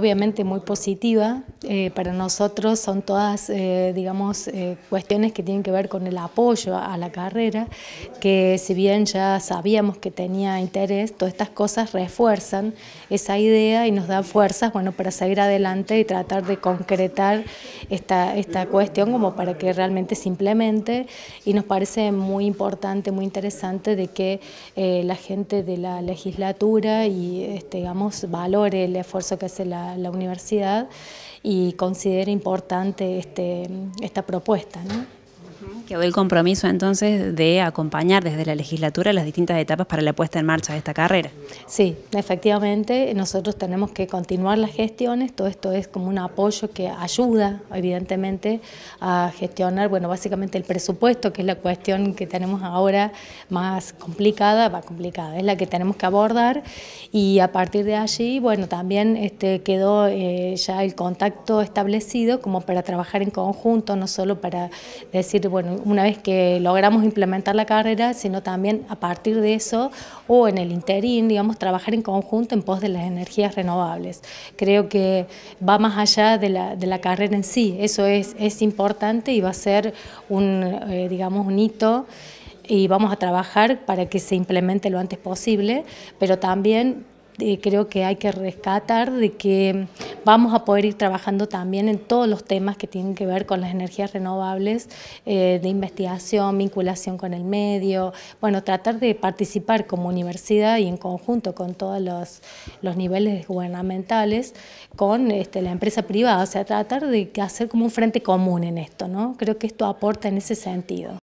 Obviamente muy positiva, eh, para nosotros son todas, eh, digamos, eh, cuestiones que tienen que ver con el apoyo a la carrera, que si bien ya sabíamos que tenía interés, todas estas cosas refuerzan esa idea y nos dan fuerzas, bueno, para seguir adelante y tratar de concretar esta, esta cuestión como para que realmente se implemente y nos parece muy importante, muy interesante de que la gente de la legislatura y, este, digamos, valore el esfuerzo que hace la la, universidad y considera importante este, esta propuesta. Quedó el compromiso entonces de acompañar desde la legislatura las distintas etapas para la puesta en marcha de esta carrera. Sí, efectivamente, nosotros tenemos que continuar las gestiones, todo esto es como un apoyo que ayuda evidentemente a gestionar, bueno, básicamente el presupuesto, que es la cuestión que tenemos ahora más complicada, más complicada, es la que tenemos que abordar y a partir de allí, bueno, también este, quedó eh, ya el contacto establecido como para trabajar en conjunto, no solo para decir, bueno, una vez que logramos implementar la carrera, sino también a partir de eso o en el interín, digamos, trabajar en conjunto en pos de las energías renovables. Creo que va más allá de la, de la carrera en sí, eso es, es importante y va a ser un, eh, digamos, un hito y vamos a trabajar para que se implemente lo antes posible, pero también eh, creo que hay que rescatar de que vamos a poder ir trabajando también en todos los temas que tienen que ver con las energías renovables, eh, de investigación, vinculación con el medio, bueno, tratar de participar como universidad y en conjunto con todos los, los niveles gubernamentales, con este, la empresa privada, o sea, tratar de hacer como un frente común en esto, ¿no? Creo que esto aporta en ese sentido.